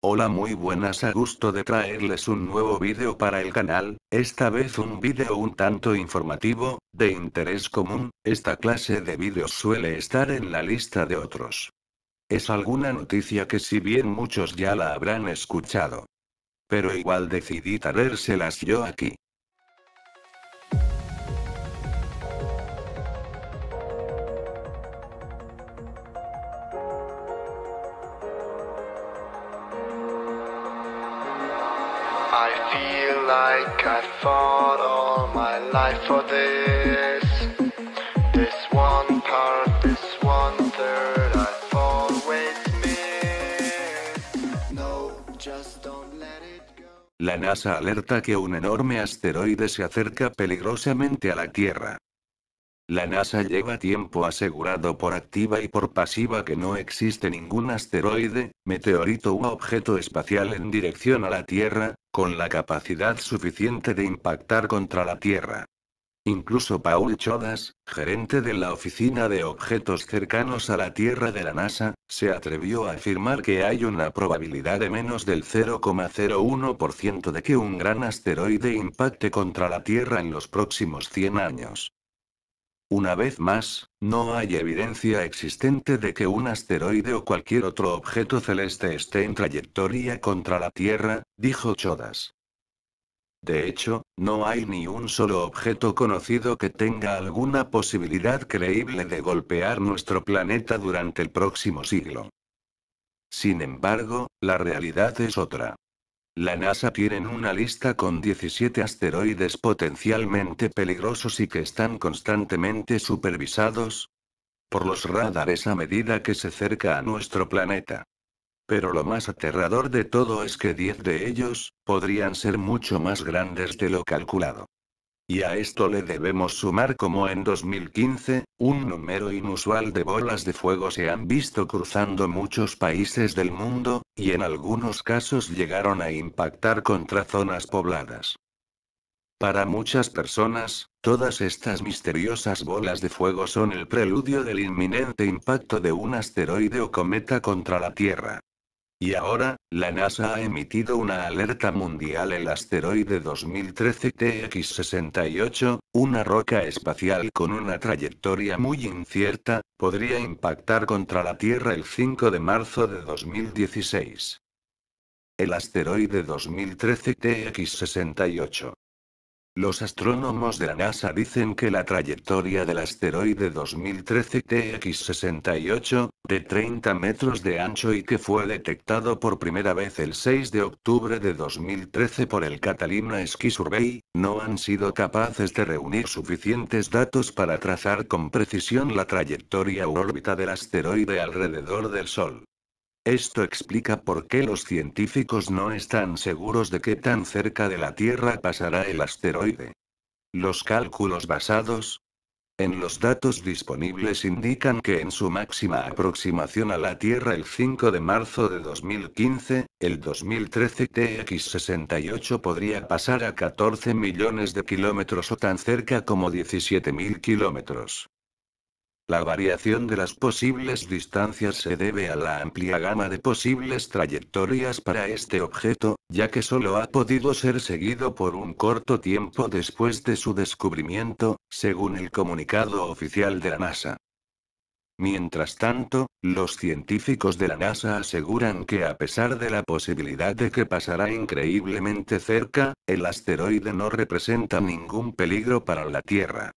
Hola muy buenas a gusto de traerles un nuevo vídeo para el canal, esta vez un vídeo un tanto informativo, de interés común, esta clase de vídeos suele estar en la lista de otros. Es alguna noticia que si bien muchos ya la habrán escuchado. Pero igual decidí traérselas yo aquí. La NASA alerta que un enorme asteroide se acerca peligrosamente a la Tierra. La NASA lleva tiempo asegurado por activa y por pasiva que no existe ningún asteroide, meteorito u objeto espacial en dirección a la Tierra, con la capacidad suficiente de impactar contra la Tierra. Incluso Paul Chodas, gerente de la Oficina de Objetos Cercanos a la Tierra de la NASA, se atrevió a afirmar que hay una probabilidad de menos del 0,01% de que un gran asteroide impacte contra la Tierra en los próximos 100 años. Una vez más, no hay evidencia existente de que un asteroide o cualquier otro objeto celeste esté en trayectoria contra la Tierra, dijo Chodas. De hecho, no hay ni un solo objeto conocido que tenga alguna posibilidad creíble de golpear nuestro planeta durante el próximo siglo. Sin embargo, la realidad es otra. La NASA tiene una lista con 17 asteroides potencialmente peligrosos y que están constantemente supervisados por los radares a medida que se acerca a nuestro planeta. Pero lo más aterrador de todo es que 10 de ellos podrían ser mucho más grandes de lo calculado. Y a esto le debemos sumar como en 2015, un número inusual de bolas de fuego se han visto cruzando muchos países del mundo, y en algunos casos llegaron a impactar contra zonas pobladas. Para muchas personas, todas estas misteriosas bolas de fuego son el preludio del inminente impacto de un asteroide o cometa contra la Tierra. Y ahora, la NASA ha emitido una alerta mundial. El asteroide 2013 TX68, una roca espacial con una trayectoria muy incierta, podría impactar contra la Tierra el 5 de marzo de 2016. El asteroide 2013 TX68 los astrónomos de la NASA dicen que la trayectoria del asteroide 2013 TX68, de 30 metros de ancho y que fue detectado por primera vez el 6 de octubre de 2013 por el Catalina Ski Survey, no han sido capaces de reunir suficientes datos para trazar con precisión la trayectoria u órbita del asteroide alrededor del Sol. Esto explica por qué los científicos no están seguros de qué tan cerca de la Tierra pasará el asteroide. Los cálculos basados en los datos disponibles indican que en su máxima aproximación a la Tierra el 5 de marzo de 2015, el 2013 TX68 podría pasar a 14 millones de kilómetros o tan cerca como 17.000 kilómetros. La variación de las posibles distancias se debe a la amplia gama de posibles trayectorias para este objeto, ya que solo ha podido ser seguido por un corto tiempo después de su descubrimiento, según el comunicado oficial de la NASA. Mientras tanto, los científicos de la NASA aseguran que a pesar de la posibilidad de que pasará increíblemente cerca, el asteroide no representa ningún peligro para la Tierra.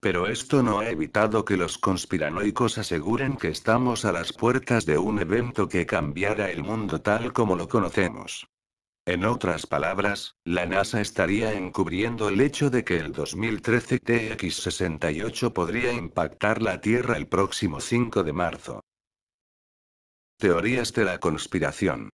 Pero esto no ha evitado que los conspiranoicos aseguren que estamos a las puertas de un evento que cambiará el mundo tal como lo conocemos. En otras palabras, la NASA estaría encubriendo el hecho de que el 2013 TX-68 podría impactar la Tierra el próximo 5 de marzo. Teorías de la conspiración.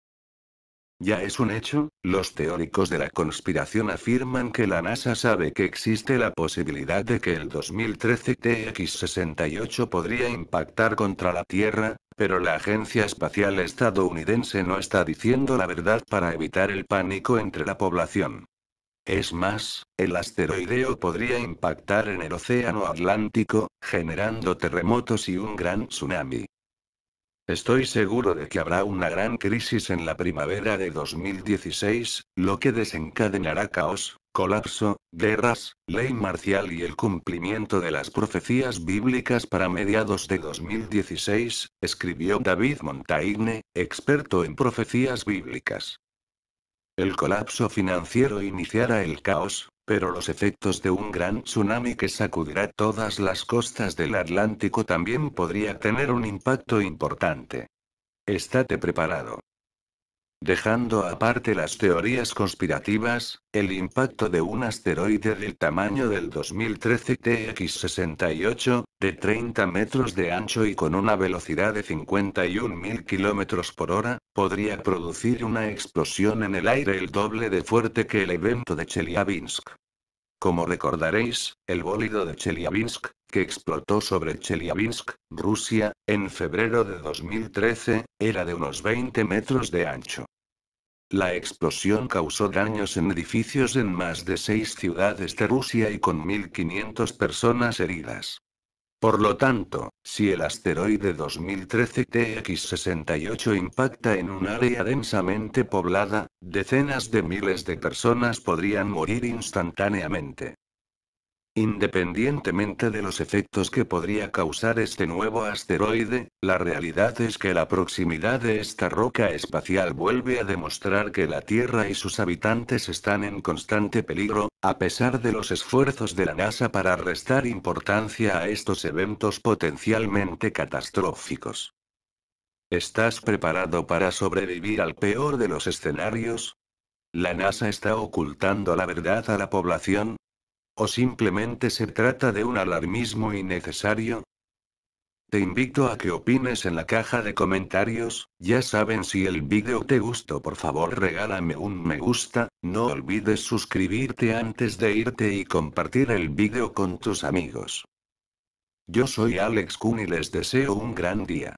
Ya es un hecho, los teóricos de la conspiración afirman que la NASA sabe que existe la posibilidad de que el 2013 TX-68 podría impactar contra la Tierra, pero la Agencia Espacial Estadounidense no está diciendo la verdad para evitar el pánico entre la población. Es más, el asteroideo podría impactar en el Océano Atlántico, generando terremotos y un gran tsunami. Estoy seguro de que habrá una gran crisis en la primavera de 2016, lo que desencadenará caos, colapso, guerras, ley marcial y el cumplimiento de las profecías bíblicas para mediados de 2016, escribió David Montaigne, experto en profecías bíblicas. El colapso financiero iniciará el caos, pero los efectos de un gran tsunami que sacudirá todas las costas del Atlántico también podría tener un impacto importante. Estate preparado. Dejando aparte las teorías conspirativas, el impacto de un asteroide del tamaño del 2013 TX68, de 30 metros de ancho y con una velocidad de 51.000 km por hora, podría producir una explosión en el aire el doble de fuerte que el evento de Chelyabinsk. Como recordaréis, el bólido de Chelyabinsk, que explotó sobre Chelyabinsk, Rusia, en febrero de 2013, era de unos 20 metros de ancho. La explosión causó daños en edificios en más de seis ciudades de Rusia y con 1.500 personas heridas. Por lo tanto, si el asteroide 2013 TX68 impacta en un área densamente poblada, decenas de miles de personas podrían morir instantáneamente. Independientemente de los efectos que podría causar este nuevo asteroide, la realidad es que la proximidad de esta roca espacial vuelve a demostrar que la Tierra y sus habitantes están en constante peligro, a pesar de los esfuerzos de la NASA para restar importancia a estos eventos potencialmente catastróficos. ¿Estás preparado para sobrevivir al peor de los escenarios? ¿La NASA está ocultando la verdad a la población? ¿O simplemente se trata de un alarmismo innecesario? Te invito a que opines en la caja de comentarios, ya saben si el vídeo te gustó por favor regálame un me gusta, no olvides suscribirte antes de irte y compartir el vídeo con tus amigos. Yo soy Alex Kun y les deseo un gran día.